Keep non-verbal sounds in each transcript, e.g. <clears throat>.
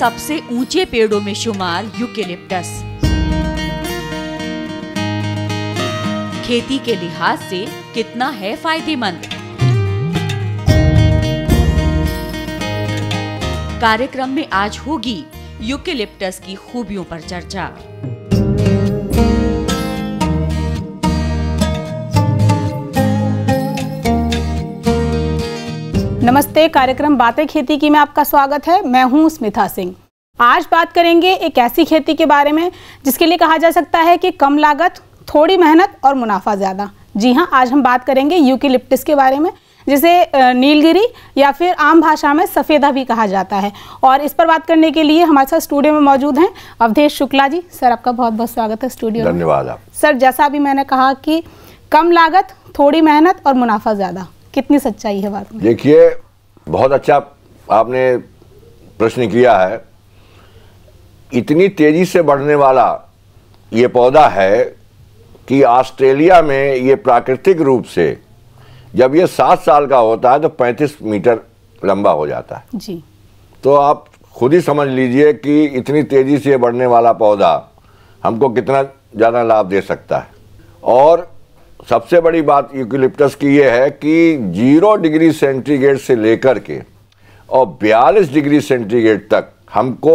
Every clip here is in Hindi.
सबसे ऊंचे पेड़ों में शुमार यूकेलिप्टस खेती के लिहाज से कितना है फायदेमंद कार्यक्रम में आज होगी यूकेलिप्टस की खूबियों पर चर्चा नमस्ते कार्यक्रम बातें खेती की में आपका स्वागत है मैं हूं स्मिता सिंह आज बात करेंगे एक ऐसी खेती के बारे में जिसके लिए कहा जा सकता है कि कम लागत थोड़ी मेहनत और मुनाफा ज़्यादा जी हाँ आज हम बात करेंगे यूकिलिप्टिस के बारे में जिसे नीलगिरी या फिर आम भाषा में सफ़ेदा भी कहा जाता है और इस पर बात करने के लिए हमारे साथ स्टूडियो में मौजूद हैं अवधेश शुक्ला जी सर आपका बहुत बहुत स्वागत है स्टूडियो धन्यवाद सर जैसा अभी मैंने कहा कि कम लागत थोड़ी मेहनत और मुनाफा ज़्यादा कितनी सच्चाई है बात में देखिए बहुत अच्छा आपने प्रश्न किया है इतनी तेज़ी से बढ़ने वाला ये पौधा है कि ऑस्ट्रेलिया में ये प्राकृतिक रूप से जब ये सात साल का होता है तो पैंतीस मीटर लंबा हो जाता है जी तो आप खुद ही समझ लीजिए कि इतनी तेज़ी से बढ़ने वाला पौधा हमको कितना ज़्यादा लाभ दे सकता है और सबसे बड़ी बात यूकिलिप्टस की यह है कि जीरो डिग्री सेंटीग्रेड से लेकर के और बयालीस डिग्री सेंटीग्रेड तक हमको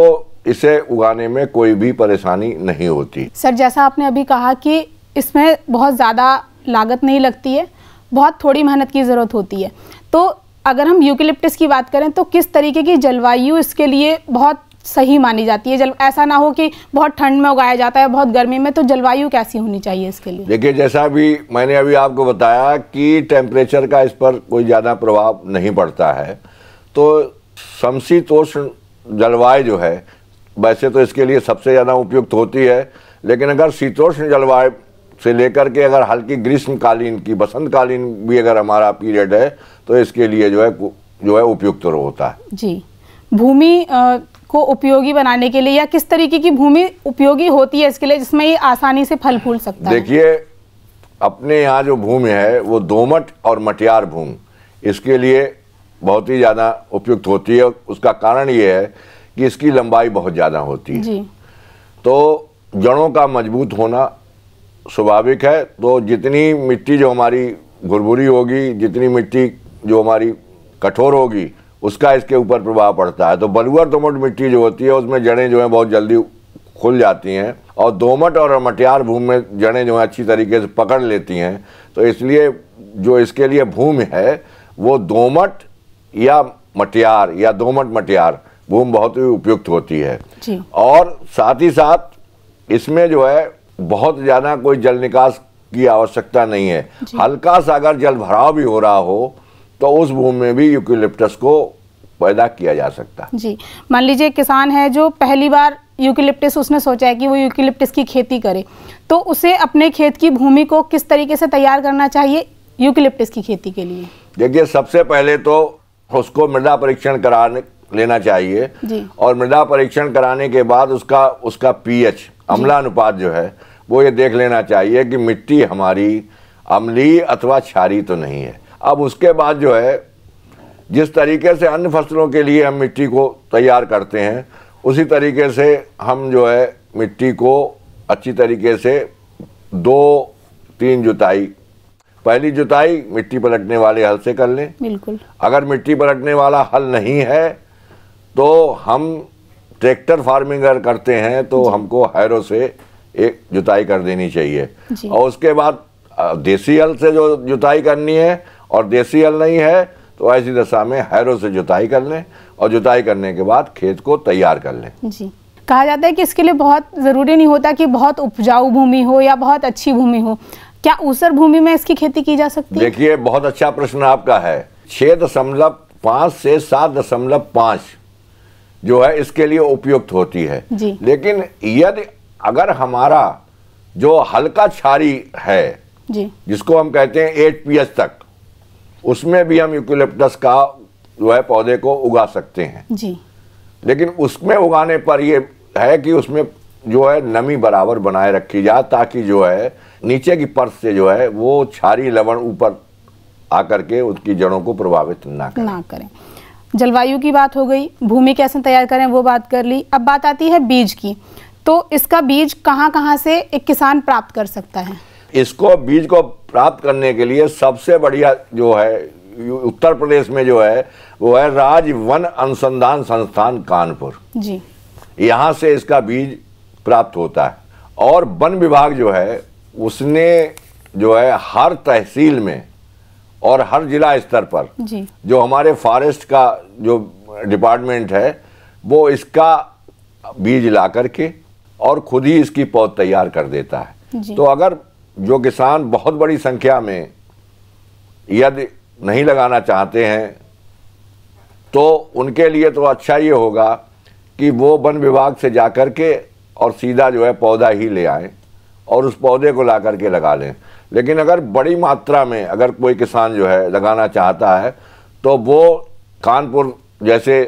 इसे उगाने में कोई भी परेशानी नहीं होती सर जैसा आपने अभी कहा कि इसमें बहुत ज़्यादा लागत नहीं लगती है बहुत थोड़ी मेहनत की ज़रूरत होती है तो अगर हम यूकिलिप्टस की बात करें तो किस तरीके की जलवायु इसके लिए बहुत सही मानी जाती है जल ऐसा ना हो कि बहुत ठंड में उगाया जाता है बहुत गर्मी में तो जलवायु कैसी होनी चाहिए इसके लिए देखिए जैसा भी मैंने अभी आपको बताया कि टेम्परेचर का इस पर कोई ज़्यादा प्रभाव नहीं पड़ता है तो समशीतोष्ण जलवायु जो है वैसे तो इसके लिए सबसे ज़्यादा उपयुक्त होती है लेकिन अगर शीतोष्ण जलवायु से लेकर के अगर हल्की ग्रीष्मकालीन की बसंतकालीन भी अगर हमारा पीरियड है तो इसके लिए जो है जो है उपयुक्त होता है जी भूमि को उपयोगी बनाने के लिए या किस तरीके की भूमि उपयोगी होती है इसके लिए जिसमें ये आसानी से फल फूल सकता है देखिए अपने यहाँ जो भूमि है वो दोमट और मटियार भूमि इसके लिए बहुत ही ज़्यादा उपयुक्त होती है उसका कारण ये है कि इसकी लंबाई बहुत ज़्यादा होती है जी। तो जड़ों का मजबूत होना स्वाभाविक है तो जितनी मिट्टी जो हमारी घुरभुरी होगी जितनी मिट्टी जो हमारी कठोर होगी उसका इसके ऊपर प्रभाव पड़ता है तो बलुअर दोमट मिट्टी जो होती है उसमें जड़ें जो हैं बहुत जल्दी खुल जाती हैं और दोमट और मटियार भूमि में जड़ें जो हैं अच्छी तरीके से पकड़ लेती हैं तो इसलिए जो इसके लिए भूमि है वो दोमट या मटियार या दोमट मटियार भूमि बहुत ही उपयुक्त होती है और साथ ही साथ इसमें जो है बहुत ज़्यादा कोई जल निकास की आवश्यकता नहीं है हल्का सा अगर जल भराव भी हो रहा हो तो उस भूमि में भी यूकिलिप्टस को पैदा किया जा सकता है जी मान लीजिए किसान है जो पहली बार यूकिलिप्टिस उसने सोचा है कि वो यूकिलिप्टिस की खेती करे तो उसे अपने खेत की भूमि को किस तरीके से तैयार करना चाहिए यूकिलिप्टिस की खेती के लिए देखिए सबसे पहले तो उसको मृदा परीक्षण कराने लेना चाहिए जी। और मृदा परीक्षण कराने के बाद उसका उसका पीएच अम्ला अनुपात जो है वो ये देख लेना चाहिए कि मिट्टी हमारी अमली अथवा क्षारी तो नहीं है अब उसके बाद जो है जिस तरीके से अन्य फसलों के लिए हम मिट्टी को तैयार करते हैं उसी तरीके से हम जो है मिट्टी को अच्छी तरीके से दो तीन जुताई पहली जुताई मिट्टी पलटने वाले हल से कर लें बिल्कुल अगर मिट्टी पलटने वाला हल नहीं है तो हम ट्रैक्टर फार्मिंग अगर करते हैं तो हमको हैरो से एक जुताई कर देनी चाहिए और उसके बाद देसी हल से जो जुताई करनी है और देसी हल नहीं है तो ऐसी दशा में हैरो से जुताई कर लें और जुताई करने के बाद खेत को तैयार कर लें जी कहा जाता है कि इसके लिए बहुत ज़रूरी नहीं होता कि बहुत उपजाऊ भूमि हो या बहुत अच्छी भूमि हो क्या ऊसर भूमि में इसकी खेती की जा सकती है देखिए बहुत अच्छा प्रश्न आपका है छह दशमलव पांच से सात दशमलव पांच जो है इसके लिए उपयुक्त होती है जी। लेकिन यदि अगर हमारा जो हल्का छारी है जी। जिसको हम कहते हैं एट पी तक उसमें भी हम यूकिलिप्टस का जो है पौधे को उगा सकते हैं जी लेकिन उसमें उगाने पर ये है कि उसमें जो है नमी बराबर बनाए रखी जाए ताकि जो है नीचे की परत से जो है वो छारी लवण ऊपर आकर के उसकी जड़ों को प्रभावित ना करें ना करें जलवायु की बात हो गई भूमि कैसे तैयार करें वो बात कर ली अब बात आती है बीज की तो इसका बीज कहाँ कहाँ से एक किसान प्राप्त कर सकता है इसको बीज को प्राप्त करने के लिए सबसे बढ़िया जो है उत्तर प्रदेश में जो है वो है राज वन अनुसंधान संस्थान कानपुर जी यहाँ से इसका बीज प्राप्त होता है और वन विभाग जो है उसने जो है हर तहसील में और हर जिला स्तर पर जी। जो हमारे फॉरेस्ट का जो डिपार्टमेंट है वो इसका बीज ला करके और खुद ही इसकी पौध तैयार कर देता है तो अगर जो किसान बहुत बड़ी संख्या में यदि नहीं लगाना चाहते हैं तो उनके लिए तो अच्छा ये होगा कि वो वन विभाग से जा कर के और सीधा जो है पौधा ही ले आए और उस पौधे को ला करके लगा लें लेकिन अगर बड़ी मात्रा में अगर कोई किसान जो है लगाना चाहता है तो वो कानपुर जैसे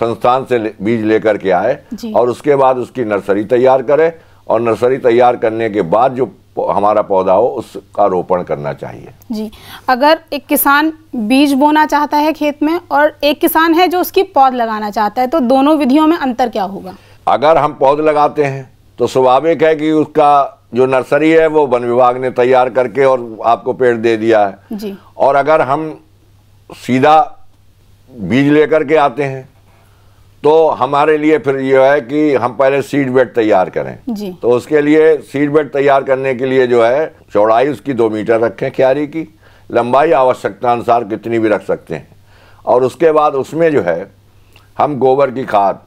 संस्थान से बीज लेकर के आए और उसके बाद उसकी नर्सरी तैयार करें और नर्सरी तैयार करने के बाद जो हमारा पौधा हो उसका रोपण करना चाहिए जी अगर एक किसान बीज बोना चाहता है खेत में और एक किसान है जो उसकी पौध लगाना चाहता है तो दोनों विधियों में अंतर क्या होगा अगर हम पौध लगाते हैं तो स्वाभाविक है कि उसका जो नर्सरी है वो वन विभाग ने तैयार करके और आपको पेड़ दे दिया है जी और अगर हम सीधा बीज लेकर के आते हैं तो हमारे लिए फिर ये है कि हम पहले सीड बेड तैयार करें जी। तो उसके लिए सीड बेड तैयार करने के लिए जो है चौड़ाई उसकी दो मीटर रखें क्यारी की लंबाई आवश्यकता अनुसार कितनी भी रख सकते हैं और उसके बाद उसमें जो है हम गोबर की खाद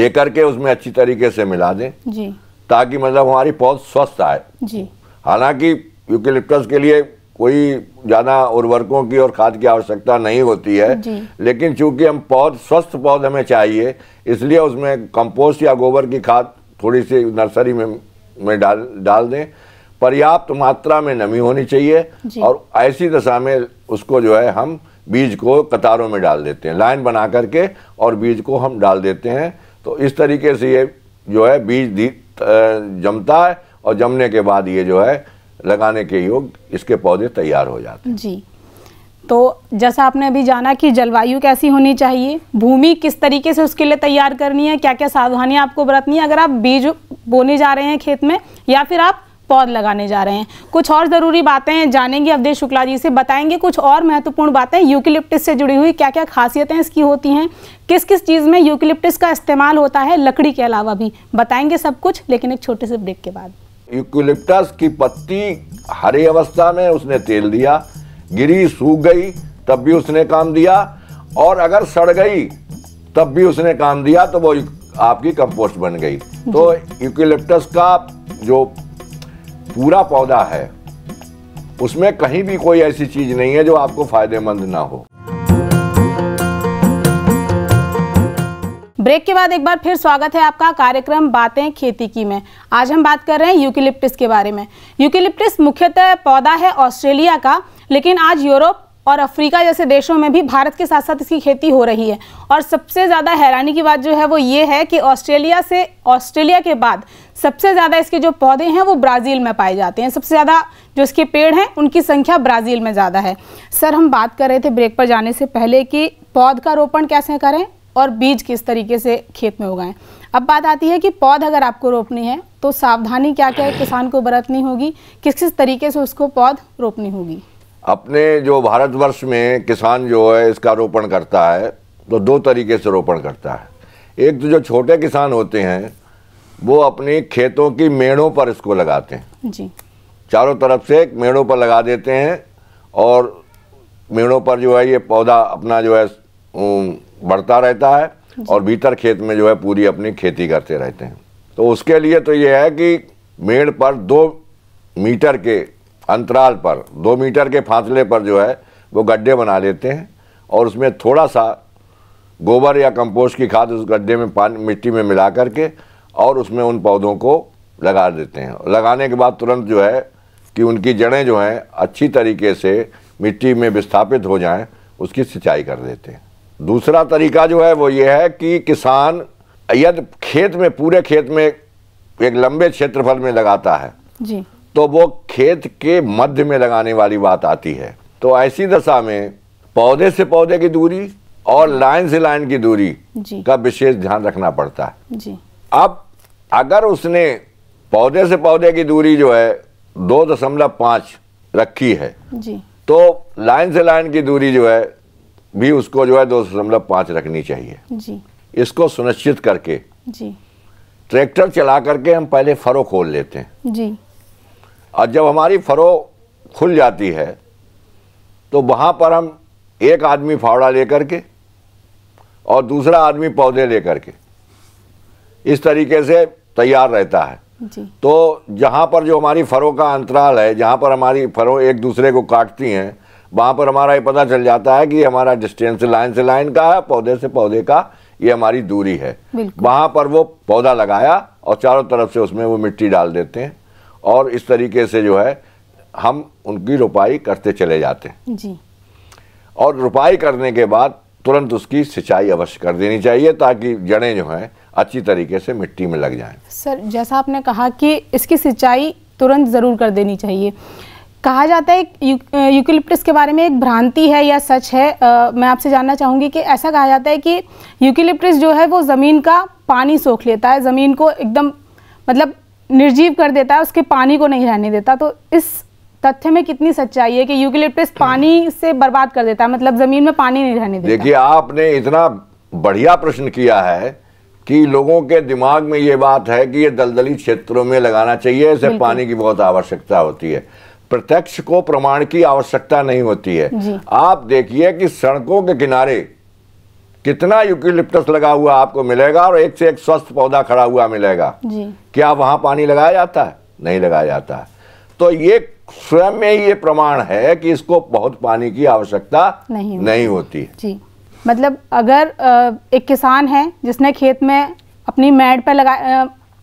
लेकर के उसमें अच्छी तरीके से मिला दें जी। ताकि मतलब हमारी पौध स्वस्थ आए हालांकि यूकिलिप्टस के लिए कोई ज़्यादा उर्वरकों की और खाद की आवश्यकता नहीं होती है लेकिन चूंकि हम पौध स्वस्थ पौध हमें चाहिए इसलिए उसमें कंपोस्ट या गोबर की खाद थोड़ी सी नर्सरी में में डाल डाल दें पर्याप्त मात्रा में नमी होनी चाहिए और ऐसी दशा में उसको जो है हम बीज को कतारों में डाल देते हैं लाइन बना करके और बीज को हम डाल देते हैं तो इस तरीके से ये जो है बीज जमता है और जमने के बाद ये जो है लगाने के योग इसके पौधे तैयार हो जाते हैं जी तो जैसा आपने अभी जाना कि जलवायु कैसी होनी चाहिए भूमि किस तरीके से उसके लिए तैयार करनी है क्या क्या सावधानियां आपको बरतनी है अगर आप बीज बोने जा रहे हैं खेत में या फिर आप पौध लगाने जा रहे हैं कुछ और ज़रूरी बातें हैं जानेंगे अवधेश शुक्ला जी से बताएंगे कुछ और महत्वपूर्ण बातें यूकिलिप्टिस से जुड़ी हुई क्या क्या खासियतें इसकी होती हैं किस किस चीज़ में यूकिलिप्टिस का इस्तेमाल होता है लकड़ी के अलावा भी बताएंगे सब कुछ लेकिन एक छोटे से ब्रेक के बाद यूक्यूलिप्टस की पत्ती हरी अवस्था में उसने तेल दिया गिरी सूख गई तब भी उसने काम दिया और अगर सड़ गई तब भी उसने काम दिया तो वो आपकी कंपोस्ट बन गई तो यूक्यूलिप्टस का जो पूरा पौधा है उसमें कहीं भी कोई ऐसी चीज नहीं है जो आपको फायदेमंद ना हो ब्रेक के बाद एक बार फिर स्वागत है आपका कार्यक्रम बातें खेती की में आज हम बात कर रहे हैं यूकिलिप्टिस के बारे में यूकिलिप्टिस मुख्यतः पौधा है ऑस्ट्रेलिया का लेकिन आज यूरोप और अफ्रीका जैसे देशों में भी भारत के साथ साथ इसकी खेती हो रही है और सबसे ज़्यादा हैरानी की बात जो है वो ये है कि ऑस्ट्रेलिया से ऑस्ट्रेलिया के बाद सबसे ज़्यादा इसके जो पौधे हैं वो ब्राज़ील में पाए जाते हैं सबसे ज़्यादा जो इसके पेड़ हैं उनकी संख्या ब्राज़ील में ज़्यादा है सर हम बात कर रहे थे ब्रेक पर जाने से पहले कि पौध का रोपण कैसे करें और बीज किस तरीके से खेत में उगाएं अब बात आती है कि पौध अगर आपको रोपनी है तो सावधानी क्या क्या किसान को बरतनी होगी किस किस तरीके से उसको पौध रोपनी होगी अपने जो भारतवर्ष में किसान जो है इसका रोपण करता है तो दो तरीके से रोपण करता है एक तो जो छोटे किसान होते हैं वो अपने खेतों की मेड़ों पर इसको लगाते हैं जी चारों तरफ से मेड़ों पर लगा देते हैं और मेड़ों पर जो है ये पौधा अपना जो है बढ़ता रहता है और भीतर खेत में जो है पूरी अपनी खेती करते रहते हैं तो उसके लिए तो ये है कि मेड़ पर दो मीटर के अंतराल पर दो मीटर के फासले पर जो है वो गड्ढे बना लेते हैं और उसमें थोड़ा सा गोबर या कंपोस्ट की खाद उस गड्ढे में पानी मिट्टी में मिला करके और उसमें उन पौधों को लगा देते हैं लगाने के बाद तुरंत जो है कि उनकी जड़ें जो हैं अच्छी तरीके से मिट्टी में विस्थापित हो जाएं उसकी सिंचाई कर देते हैं दूसरा तरीका जो है वो ये है कि किसान यदि खेत में पूरे खेत में एक लंबे क्षेत्रफल में लगाता है जी तो वो खेत के मध्य में लगाने वाली बात आती है तो ऐसी दशा में पौधे से पौधे की दूरी और लाइन से लाइन की दूरी का विशेष ध्यान रखना पड़ता है जी अब अगर उसने पौधे से पौधे की दूरी जो है दो दशमलव पांच रखी है जी तो लाइन से लाइन की दूरी जो है भी उसको जो है दो दशमलव पाँच रखनी चाहिए जी इसको सुनिश्चित करके जी ट्रैक्टर चला करके हम पहले फरो खोल लेते हैं जी और जब हमारी फरो खुल जाती है तो वहाँ पर हम एक आदमी फावड़ा लेकर के और दूसरा आदमी पौधे लेकर के इस तरीके से तैयार रहता है जी। तो जहाँ पर जो हमारी फरों का अंतराल है जहाँ पर हमारी फरों एक दूसरे को काटती हैं वहाँ पर हमारा ये पता चल जाता है कि हमारा डिस्टेंस लाइन से लाइन का है पौधे से पौधे का ये हमारी दूरी है वहाँ पर वो पौधा लगाया और चारों तरफ से उसमें वो मिट्टी डाल देते हैं और इस तरीके से जो है हम उनकी रुपाई करते चले जाते हैं जी और रुपाई करने के बाद तुरंत उसकी सिंचाई अवश्य कर देनी चाहिए ताकि जड़ें जो हैं अच्छी तरीके से मिट्टी में लग जाएं। सर जैसा आपने कहा कि इसकी सिंचाई तुरंत ज़रूर कर देनी चाहिए कहा जाता है यू, यूकिलिप्टस के बारे में एक भ्रांति है या सच है आ, मैं आपसे जानना चाहूँगी कि ऐसा कहा जाता है कि यूकिलिप्टस जो है वो ज़मीन का पानी सोख लेता है ज़मीन को एकदम मतलब निर्जीव कर देता है उसके पानी को नहीं रहने देता तो इस तथ्य में कितनी सच्चाई है कि यूकिलिप्टस <clears throat> पानी से बर्बाद कर देता है मतलब ज़मीन में पानी नहीं रहने देता देखिए आपने इतना बढ़िया प्रश्न किया है कि लोगों के दिमाग में ये बात है कि ये दलदली क्षेत्रों में लगाना चाहिए इसे पानी की बहुत आवश्यकता होती है प्रत्यक्ष को प्रमाण की आवश्यकता नहीं होती है आप देखिए कि सड़कों के किनारे कितना यूकिलिप्टस लगा हुआ आपको मिलेगा और एक से एक स्वस्थ पौधा खड़ा हुआ मिलेगा जी। क्या वहां पानी लगाया जाता है नहीं लगाया जाता है तो ये स्वयं में ये प्रमाण है कि इसको बहुत पानी की आवश्यकता नहीं, नहीं होती है जी मतलब अगर एक किसान है जिसने खेत में अपनी मैड पर लगा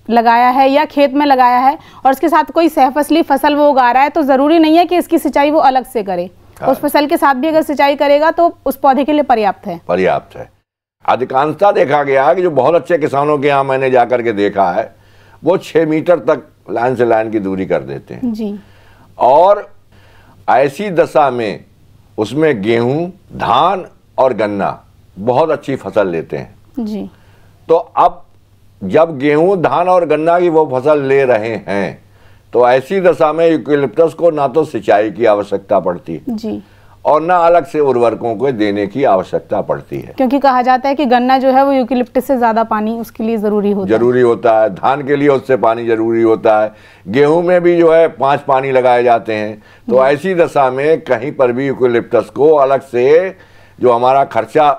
लगाया है या खेत में लगाया है और उसके साथ कोई सहफसली फसल वो उगा रहा है तो ज़रूरी नहीं है कि इसकी सिंचाई वो अलग से करे हाँ। उस फसल के साथ भी अगर सिंचाई करेगा तो उस पौधे के लिए पर्याप्त है पर्याप्त है अधिकांशता देखा गया कि जो बहुत अच्छे किसानों के यहाँ मैंने जा करके देखा है वो छः मीटर तक लाइन से लाइन की दूरी कर देते हैं जी और ऐसी दशा में उसमें गेहूं धान और गन्ना बहुत अच्छी फसल लेते हैं जी तो अब जब गेहूं धान और गन्ना की वो फसल ले रहे हैं तो ऐसी दशा में यूकिलिप्टस को ना तो सिंचाई की आवश्यकता पड़ती है जी और ना अलग से उर्वरकों को देने की आवश्यकता पड़ती है क्योंकि कहा जाता है कि गन्ना जो है वो यूकिलिप्टस से ज्यादा पानी उसके लिए जरूरी होता जरूरी है। होता है धान के लिए उससे पानी जरूरी होता है गेहूं में भी जो है पांच पानी लगाए जाते हैं तो ऐसी दशा में कहीं पर भी यूकिलिप्टस को अलग से जो हमारा खर्चा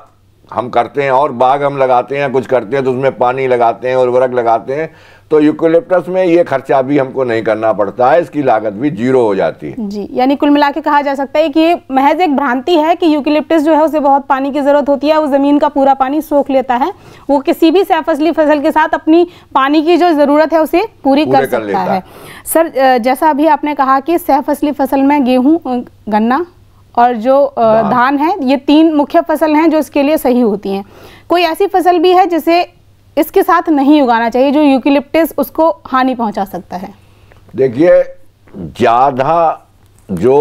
हम करते हैं और बाग हम लगाते हैं कुछ करते हैं तो उसमें पानी लगाते हैं और वर्क लगाते हैं तो यूकोलिप्टस में ये खर्चा भी हमको नहीं करना पड़ता है इसकी लागत भी जीरो हो जाती है जी यानी कुल मिला कहा जा सकता है कि महज एक भ्रांति है कि यूकोलिप्टस जो है उसे बहुत पानी की ज़रूरत होती है वो ज़मीन का पूरा पानी सोख लेता है वो किसी भी सैफसली फसल के साथ अपनी पानी की जो ज़रूरत है उसे पूरी कर, कर लेता है सर जैसा अभी आपने कहा कि सैफसली फसल में गेहूँ गन्ना और जो धान है ये तीन मुख्य फसल हैं जो इसके लिए सही होती हैं कोई ऐसी फसल भी है जिसे इसके साथ नहीं उगाना चाहिए जो यूकिलिप्टिस उसको हानि पहुंचा सकता है देखिए ज़्यादा जो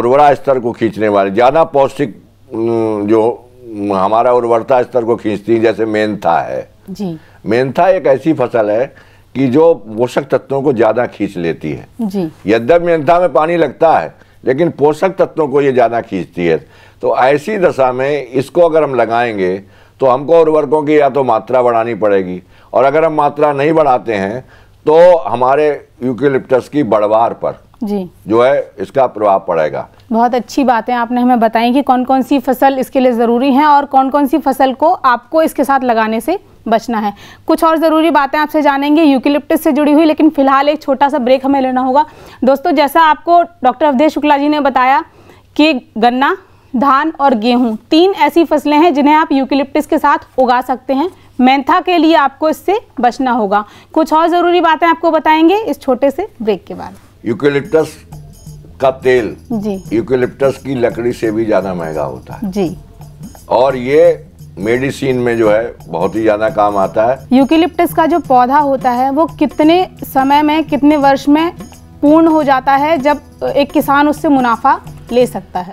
उर्वरा स्तर को खींचने वाले ज़्यादा पौष्टिक जो हमारा उर्वरता स्तर को खींचती है जैसे मेंथा है जी एक ऐसी फसल है कि जो पोषक तत्वों को ज़्यादा खींच लेती है जी यद्यप मेन्था में पानी लगता है लेकिन पोषक तत्वों को ये ज़्यादा खींचती है तो ऐसी दशा में इसको अगर हम लगाएंगे तो हमको उर्वरकों की या तो मात्रा बढ़ानी पड़ेगी और अगर हम मात्रा नहीं बढ़ाते हैं तो हमारे यूकिलिप्टस की बढ़वार पर जी जो है इसका प्रभाव पड़ेगा बहुत अच्छी बातें आपने हमें बताई कि कौन कौन सी फसल इसके लिए ज़रूरी हैं और कौन कौन सी फसल को आपको इसके साथ लगाने से बचना है कुछ और ज़रूरी बातें आपसे जानेंगे यूकिलिप्टिस से जुड़ी हुई लेकिन फिलहाल एक छोटा सा ब्रेक हमें लेना होगा दोस्तों जैसा आपको डॉक्टर अवधेश शुक्ला जी ने बताया कि गन्ना धान और गेहूँ तीन ऐसी फसलें हैं जिन्हें आप यूकिलिप्टिस के साथ उगा सकते हैं मेंथा के लिए आपको इससे बचना होगा कुछ और ज़रूरी बातें आपको बताएंगे इस छोटे से ब्रेक के बाद यूकिलिप्टस का तेल यूकिलिप्टस की लकड़ी से भी ज्यादा महंगा होता है जी और ये मेडिसिन में जो है बहुत ही ज्यादा काम आता है यूकिलिप्टस का जो पौधा होता है वो कितने समय में कितने वर्ष में पूर्ण हो जाता है जब एक किसान उससे मुनाफा ले सकता है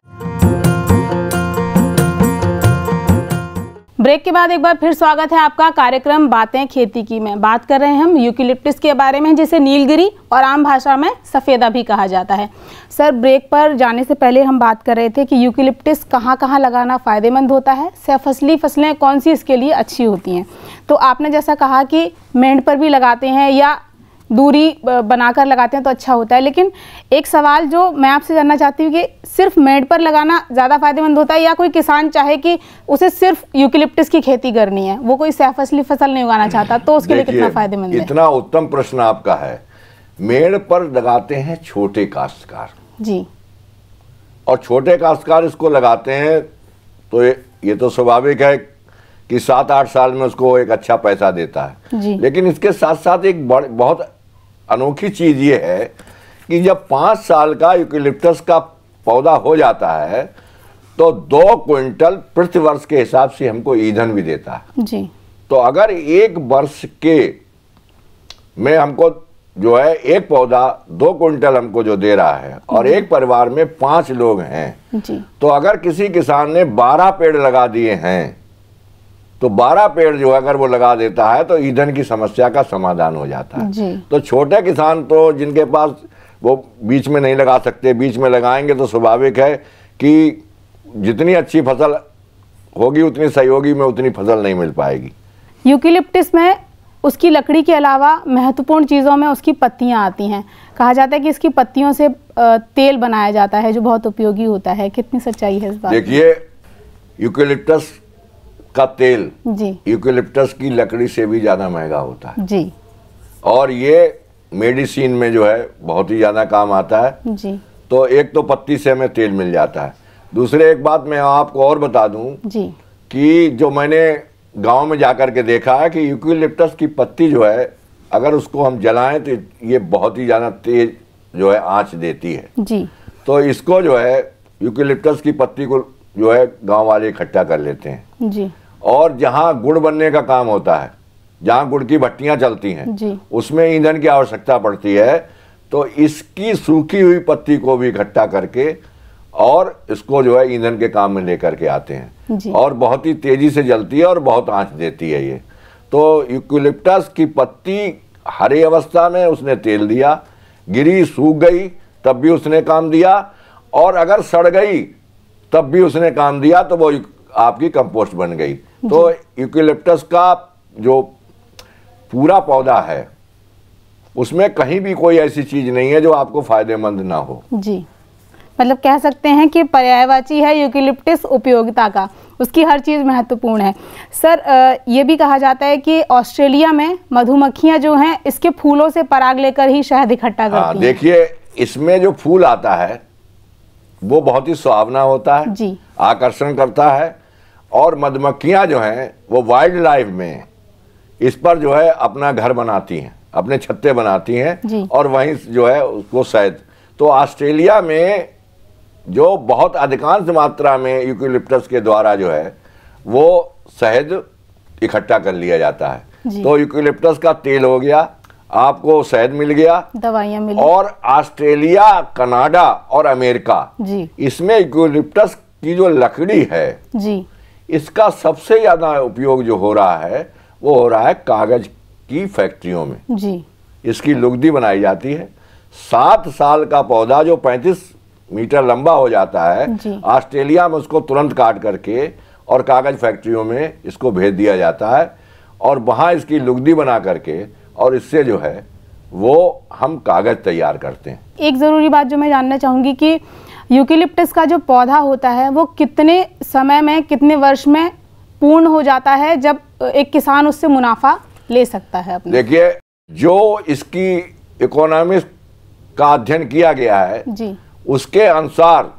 ब्रेक के बाद एक बार फिर स्वागत है आपका कार्यक्रम बातें खेती की में बात कर रहे हैं हम यूकिलिप्टिस के बारे में जिसे नीलगिरी और आम भाषा में सफ़ेदा भी कहा जाता है सर ब्रेक पर जाने से पहले हम बात कर रहे थे कि यूकिलिप्टिस कहाँ कहाँ लगाना फ़ायदेमंद होता है फसली फसलें कौन सी इसके लिए अच्छी होती हैं तो आपने जैसा कहा कि मेंढ पर भी लगाते हैं या दूरी बनाकर लगाते हैं तो अच्छा होता है लेकिन एक सवाल जो मैं आपसे जानना चाहती हूँ कि सिर्फ मेड पर लगाना ज़्यादा फायदेमंद होता है या कोई किसान चाहे कि उसे सिर्फ यूकिलिप्टिस की खेती करनी है वो कोई सहफसली फसल नहीं उगाना चाहता तो उसके लिए कितना फायदेमंद इतना उत्तम प्रश्न आपका है मेड़ पर लगाते हैं छोटे काश्तकार जी और छोटे काश्तकार इसको लगाते हैं तो ये, ये तो स्वाभाविक है कि सात आठ साल में उसको एक अच्छा पैसा देता है लेकिन इसके साथ साथ एक बहुत अनोखी चीज़ ये है कि जब पांच साल का यूकिलिप्टस का पौधा हो जाता है तो दो क्विंटल वर्ष के हिसाब से हमको ईंधन भी देता है जी तो अगर एक वर्ष के में हमको जो है एक पौधा दो क्विंटल हमको जो दे रहा है और एक परिवार में पांच लोग हैं जी। तो अगर किसी किसान ने बारह पेड़ लगा दिए हैं तो 12 पेड़ जो है अगर वो लगा देता है तो ईंधन की समस्या का समाधान हो जाता है तो छोटे किसान तो जिनके पास वो बीच में नहीं लगा सकते बीच में लगाएंगे तो स्वाभाविक है कि जितनी अच्छी फसल होगी उतनी सहयोगी में उतनी फसल नहीं मिल पाएगी यूकिलिप्टिस में उसकी लकड़ी के अलावा महत्वपूर्ण चीज़ों में उसकी पत्तियाँ आती हैं कहा जाता है कि इसकी पत्तियों से तेल बनाया जाता है जो बहुत उपयोगी होता है कितनी सच्चाई है इस बात देखिए यूकिलिप्टस का तेल जी यूकेलिप्टस की लकड़ी से भी ज़्यादा महंगा होता है जी और ये मेडिसिन में जो है बहुत ही ज़्यादा काम आता है जी तो एक तो पत्ती से हमें तेल मिल जाता है दूसरे एक बात मैं आपको और बता दूं जी कि जो मैंने गांव में जाकर के देखा है कि यूक्यूलिप्टस की पत्ती जो है अगर उसको हम जलाएं तो ये बहुत ही ज़्यादा तेज जो है आंच देती है जी तो इसको जो है यूक्यूलिप्टस की पत्ती को जो है गांव वाले इकट्ठा कर लेते हैं जी और जहां गुड़ बनने का काम होता है जहां गुड़ की भट्टियां चलती हैं उसमें ईंधन की आवश्यकता पड़ती है तो इसकी सूखी हुई पत्ती को भी इकट्ठा करके और इसको जो है ईंधन के काम में लेकर के आते हैं और बहुत ही तेज़ी से जलती है और बहुत आँच देती है ये तो यूकुलिप्टस की पत्ती हरी अवस्था में उसने तेल दिया गिरी सूख गई तब भी उसने काम दिया और अगर सड़ गई तब भी उसने काम दिया तो वो आपकी कंपोस्ट बन गई तो यूकिलिप्टस का जो पूरा पौधा है उसमें कहीं भी कोई ऐसी चीज नहीं है जो आपको फायदेमंद ना हो जी मतलब कह सकते हैं कि पर्यायवाची है यूकिलिप्टिस उपयोगिता का उसकी हर चीज़ महत्वपूर्ण है सर ये भी कहा जाता है कि ऑस्ट्रेलिया में मधुमक्खियां जो हैं इसके फूलों से पराग लेकर ही शहद इकट्ठा हाँ, करती हैं देखिए इसमें जो फूल आता है वो बहुत ही सुहावना होता है जी आकर्षण करता है और मधुमक्खियाँ जो हैं वो वाइल्ड लाइफ में इस पर जो है अपना घर बनाती हैं अपने छत्ते बनाती हैं और वहीं जो है उसको शायद तो ऑस्ट्रेलिया में जो बहुत अधिकांश मात्रा में यूकोलिप्टस के द्वारा जो है वो शहद इकट्ठा कर लिया जाता है तो यूकोलिप्टस का तेल हो गया आपको शहद मिल गया दवाइयाँ मिली और ऑस्ट्रेलिया कनाडा और अमेरिका जी इसमें यूकोलिप्टस की जो लकड़ी है जी इसका सबसे ज़्यादा उपयोग जो हो रहा है वो हो रहा है कागज़ की फैक्ट्रियों में जी इसकी लुगदी बनाई जाती है सात साल का पौधा जो पैंतीस मीटर लंबा हो जाता है ऑस्ट्रेलिया में उसको तुरंत काट करके और कागज़ फैक्ट्रियों में इसको भेज दिया जाता है और वहां इसकी लुगदी बना करके और इससे जो है वो हम कागज़ तैयार करते हैं एक ज़रूरी बात जो मैं जानना चाहूंगी कि यूकिलिप्टस का जो पौधा होता है वो कितने समय में कितने वर्ष में पूर्ण हो जाता है जब एक किसान उससे मुनाफा ले सकता है देखिए जो इसकी इकोनॉमिक का अध्ययन किया गया है जी उसके अनुसार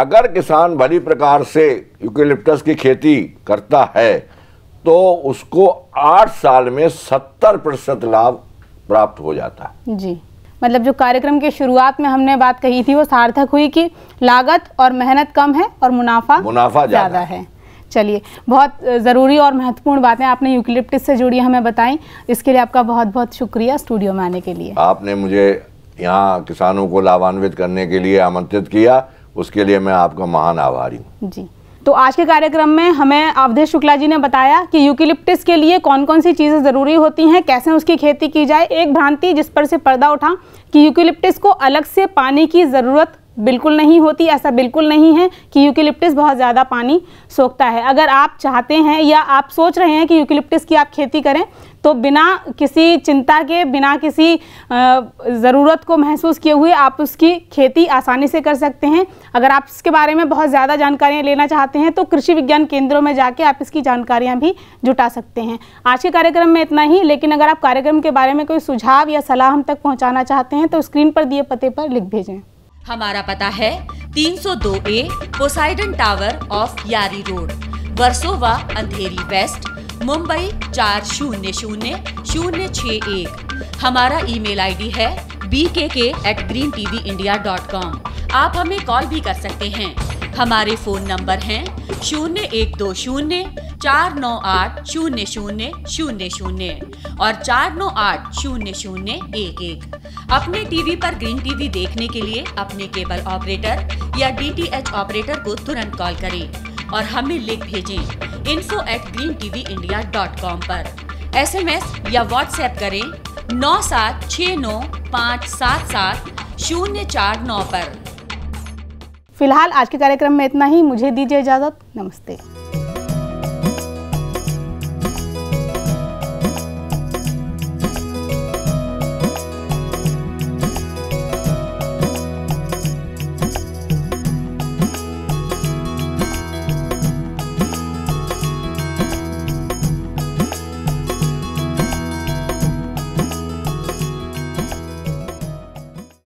अगर किसान भली प्रकार से यूकिलिप्टस की खेती करता है तो उसको आठ साल में सत्तर प्रतिशत लाभ प्राप्त हो जाता है जी मतलब जो कार्यक्रम के शुरुआत में हमने बात कही थी वो सार्थक हुई कि लागत और मेहनत कम है और मुनाफा मुनाफा ज़्यादा है चलिए बहुत ज़रूरी और महत्वपूर्ण बातें आपने यूकिलिप्टिस से जुड़ी हमें बताई इसके लिए आपका बहुत बहुत शुक्रिया स्टूडियो में आने के लिए आपने मुझे यहाँ किसानों को लाभान्वित करने के लिए आमंत्रित किया उसके लिए मैं आपका महान आभारी हूँ जी तो आज के कार्यक्रम में हमें अवधेश शुक्ला जी ने बताया कि यूकिलिप्टिस के लिए कौन कौन सी चीज़ें ज़रूरी होती हैं कैसे उसकी खेती की जाए एक भ्रांति जिस पर से पर्दा उठा कि यूकिलिप्टिस को अलग से पानी की ज़रूरत बिल्कुल नहीं होती ऐसा बिल्कुल नहीं है कि यूकिलिप्टिस बहुत ज़्यादा पानी सोखता है अगर आप चाहते हैं या आप सोच रहे हैं कि यूकिलिप्टिस की आप खेती करें तो बिना किसी चिंता के बिना किसी ज़रूरत को महसूस किए हुए आप उसकी खेती आसानी से कर सकते हैं अगर आप इसके बारे में बहुत ज़्यादा जानकारियाँ लेना चाहते हैं तो कृषि विज्ञान केंद्रों में जाके आप इसकी जानकारियाँ भी जुटा सकते हैं आज के कार्यक्रम में इतना ही लेकिन अगर आप कार्यक्रम के बारे में कोई सुझाव या सलाह हम तक पहुँचाना चाहते हैं तो स्क्रीन पर दिए पते पर लिख भेजें हमारा पता है 302 A Poseidon tower off Yari road Versova Andheri west Mumbai चार शून्य शून्य शून्य छ एक हमारा ईमेल आईडी है B K K at green T V India dot com आप हमें कॉल भी कर सकते हैं हमारे फोन नंबर हैं शून्य एक दो शून्य चार नौ आठ शून्य शून्य शून्य शून्य और चार नौ आठ शून्य शून्य एक एक अपने टीवी पर ग्रीन टीवी देखने के लिए अपने केबल ऑपरेटर या डीटीएच ऑपरेटर को तुरंत कॉल करें और हमें लिख भेजें info at green TV India dot com पर एस एम एस या व्हाट्सएप करें नौ सात छ नौ पाँच सात सात शून्य चार नौ पर फिलहाल आज के कार्यक्रम में इतना ही मुझे दीजिए इजाज़त नमस्ते